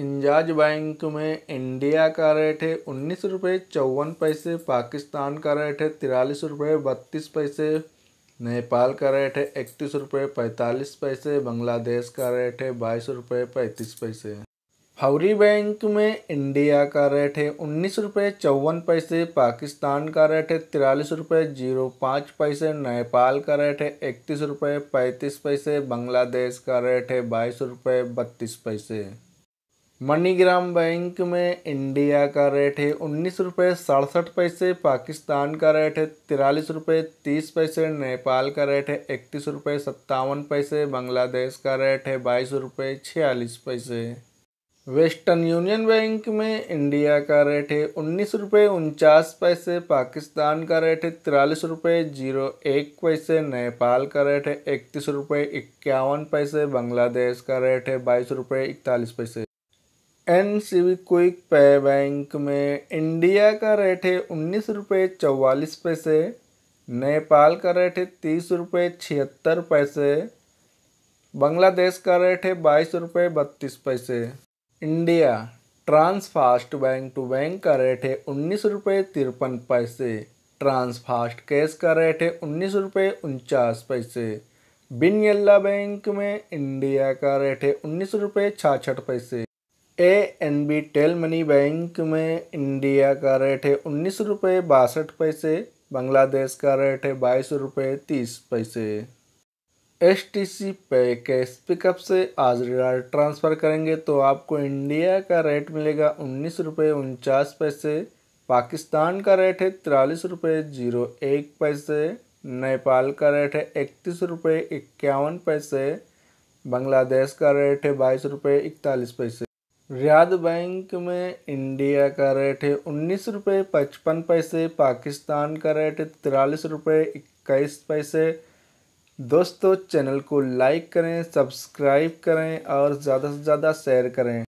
इंजाज bank में India का rate है उन्नीस रुपये चौवन पैसे पाकिस्तान का रेट है तिरालीस रुपये बत्तीस पैसे नेपाल का रेट है इकतीस रुपये पैंतालीस पैसे बांग्लादेश का रेट है बाईस रुपये पैंतीस पैसे फौरी बैंक में इंडिया का रेट है उन्नीस रुपये चौवन पैसे पाकिस्तान का रेट है तिरालीस रुपये जीरो पाँच पैसे नेपाल का रेट है इकतीस रुपये पैंतीस पैसे बांग्लादेश का रेट है बाईस रुपये बत्तीस पैसे मनीग्राम बैंक में इंडिया का रेट है उन्नीस रुपये सड़सठ पैसे पाकिस्तान का रेट है तिरालीस रुपये तीस पैसे नेपाल का रेट है इकतीस रुपये सत्तावन पैसे बांग्लादेश का रेट है बाईस रुपये छियालीस पैसे वेस्टर्न यूनियन बैंक में इंडिया का रेट है उन्नीस रुपये उनचास पैसे पाकिस्तान का रेट है तिरालीस रुपये जीरो एक पैसे नेपाल का रेट है इकतीस रुपये इक्यावन पैसे बांग्लादेश का रेट है बाईस रुपये इकतालीस पैसे N C B quick pay bank में इंडिया का रेट है उन्नीस रुपये चौवालीस पैसे नेपाल का रेट है तीस रुपये छिहत्तर पैसे बांग्लादेश का रेट है बाईस रुपये बत्तीस पैसे India Transfast bank to bank का रेट है उन्नीस रुपये तिरपन पैसे ट्रांसफास्ट कैश का रेट है उन्नीस रुपये उनचास पैसे बिन यल्ला बैंक में इंडिया का रेट है उन्नीस रुपये छाछठ पैसे A N B Telemoney bank में इंडिया का रेट है उन्नीस रुपये बासठ पैसे बांग्लादेश का रेट है बाईस रुपये तीस पैसे एस टी सी पे कैश पिकअप से आज रियाल ट्रांसफ़र करेंगे तो आपको इंडिया का रेट मिलेगा उन्नीस रुपये उनचास पैसे पाकिस्तान का रेट है तिरालीस रुपये जीरो एक पैसे नेपाल का रेट है इकतीस रुपये इक्यावन पैसे बांग्लादेश का रेट है बाईस रुपये इकतालीस पैसे रियाद बैंक में इंडिया का रेट है उन्नीस रुपये पचपन पैसे पाकिस्तान का रेट है तिरालीस रुपये इक्कीस पैसे दोस्तों चैनल को लाइक करें सब्सक्राइब करें और ज़्यादा से ज़्यादा शेयर करें